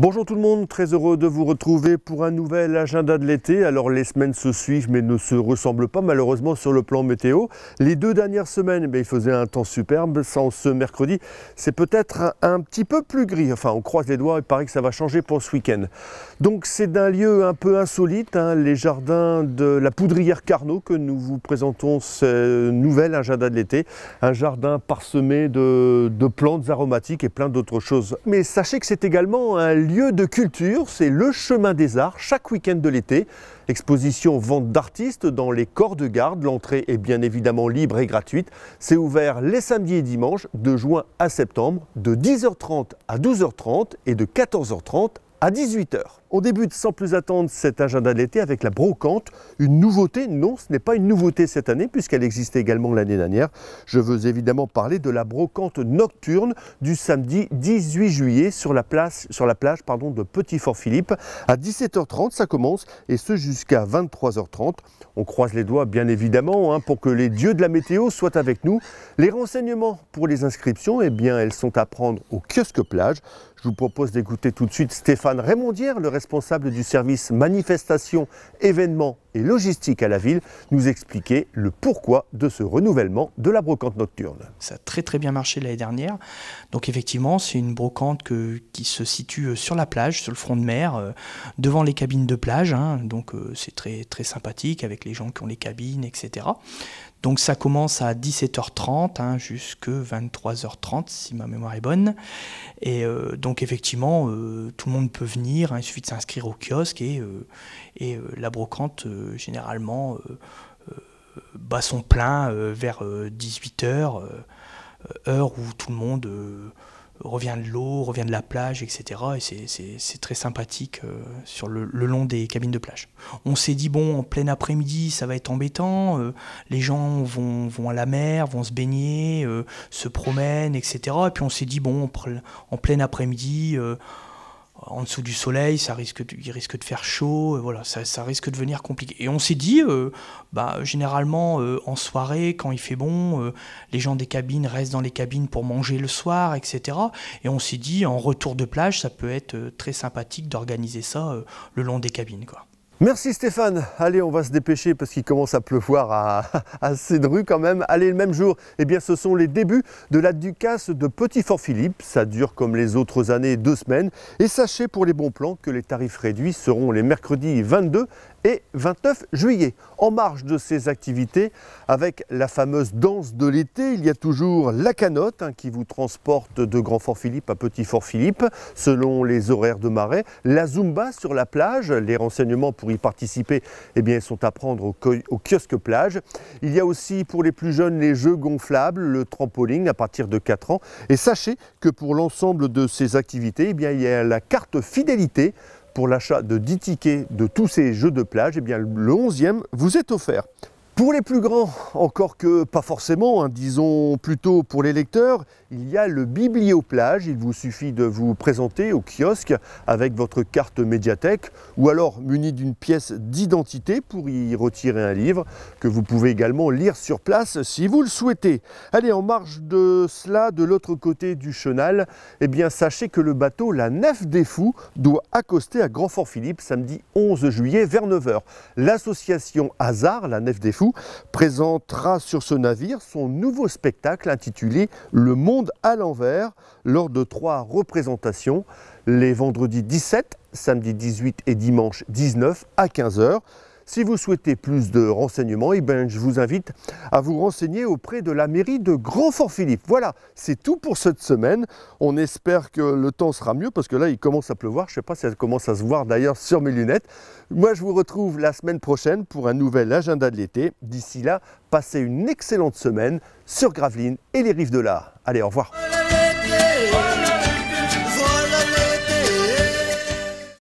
Bonjour tout le monde, très heureux de vous retrouver pour un nouvel agenda de l'été. Alors les semaines se suivent mais ne se ressemblent pas malheureusement sur le plan météo. Les deux dernières semaines, eh il faisait un temps superbe, sans ce mercredi, c'est peut-être un, petit peu plus gris. Enfin on croise les doigts, il paraît que ça va changer pour ce week-end. Donc c'est d'un lieu un peu insolite, hein, les jardins de la poudrière Carnot que nous vous présentons ce nouvel agenda de l'été. Un jardin parsemé de, de plantes aromatiques et plein d'autres choses. Mais sachez que c'est également un lieu lieu de culture, c'est le chemin des arts chaque week-end de l'été. Exposition vente d'artistes dans les corps de garde. L'entrée est bien évidemment libre et gratuite. C'est ouvert les samedis et dimanches de juin à septembre de 10h30 à 12h30 et de 14h30 à 18h. On débute sans plus attendre cet agenda d'été avec la brocante, une nouveauté. Non, ce n'est pas une nouveauté cette année puisqu'elle existait également l'année dernière. Je veux évidemment parler de la brocante nocturne du samedi 18 juillet sur la, place, sur la plage pardon, de Petit-Fort-Philippe. À 17h30, ça commence et ce jusqu'à 23h30. On croise les doigts bien évidemment hein, pour que les dieux de la météo soient avec nous. Les renseignements pour les inscriptions, eh bien, elles sont à prendre au kiosque plage. Je vous propose d'écouter tout de suite Stéphane Raymondière, le responsable du service manifestation événement et logistique à la ville nous expliquer le pourquoi de ce renouvellement de la brocante nocturne. Ça a très très bien marché l'année dernière. Donc effectivement, c'est une brocante qui se situe euh, sur la plage, sur le front de mer, euh, devant les cabines de plage. Hein. Donc euh, c'est très très sympathique avec les gens qui ont les cabines, etc. Donc ça commence à 17h30 hein, jusqu'à 23h30 si ma mémoire est bonne. Et donc effectivement, tout le monde peut venir, hein. il suffit de s'inscrire au kiosque et, et la brocante euh, généralement euh, euh, bas son plein vers 18h, heure où tout le monde revient de l'eau, revient de la plage, etc. Et c'est très sympathique sur le, long des cabines de plage. On s'est dit, bon, en plein après-midi, ça va être embêtant, les gens vont, à la mer, vont se baigner, se promènent, etc. Et puis on s'est dit, bon, en plein après-midi, en dessous du soleil, ça risque il risque de faire chaud, euh, voilà, ça, risque de venir compliqué. Et on s'est dit, euh, bah, généralement euh, en soirée, quand il fait bon, les gens des cabines restent dans les cabines pour manger le soir, etc. Et on s'est dit, en retour de plage, ça peut être très sympathique d'organiser ça le long des cabines. Quoi. Merci Stéphane. Allez, on va se dépêcher parce qu'il commence à pleuvoir à, assez de quand même. Allez, le même jour, eh bien, ce sont les débuts de la Ducasse de Petit-Fort-Philippe. Ça dure comme les autres années deux semaines. Et sachez pour les bons plans que les tarifs réduits seront les mercredis 22 et 29 juillet. En marge de ces activités, avec la fameuse danse de l'été, il y a toujours la canotte hein, qui vous transporte de Grand Fort Philippe à Petit Fort Philippe selon les horaires de marée, la zumba sur la plage, les renseignements pour y participer eh bien, sont à prendre au, kiosque plage. Il y a aussi pour les plus jeunes les jeux gonflables, le trampoline à partir de 4 ans et sachez que pour l'ensemble de ces activités, eh bien, il y a la carte fidélité pour l'achat de 10 tickets de tous ces jeux de plage, eh le 11e vous est offert. Pour les plus grands, encore que pas forcément, hein, disons plutôt pour les lecteurs, il y a le biblioplage. Il vous suffit de vous présenter au kiosque avec votre carte médiathèque ou alors muni d'une pièce d'identité pour y retirer un livre que vous pouvez également lire sur place si vous le souhaitez. Allez, en marge de cela, de l'autre côté du chenal, eh bien sachez que le bateau La Nef des Fous doit accoster à Grand Fort Philippe samedi 11 juillet vers 9h. L'association Hazard, La Nef des Fous, présentera sur ce navire son nouveau spectacle intitulé Le monde à l'envers lors de trois représentations les vendredis 17, samedi 18 et dimanche 19 à 15h. Si vous souhaitez plus de renseignements, eh ben, je vous invite à vous renseigner auprès de la mairie de Grand-Fort-Philippe. Voilà, c'est tout pour cette semaine. On espère que le temps sera mieux parce que là, il commence à pleuvoir. Je ne sais pas si ça commence à se voir d'ailleurs sur mes lunettes. Moi, je vous retrouve la semaine prochaine pour un nouvel agenda de l'été. D'ici là, passez une excellente semaine sur Gravelines et les rives de l'art. Allez, au revoir.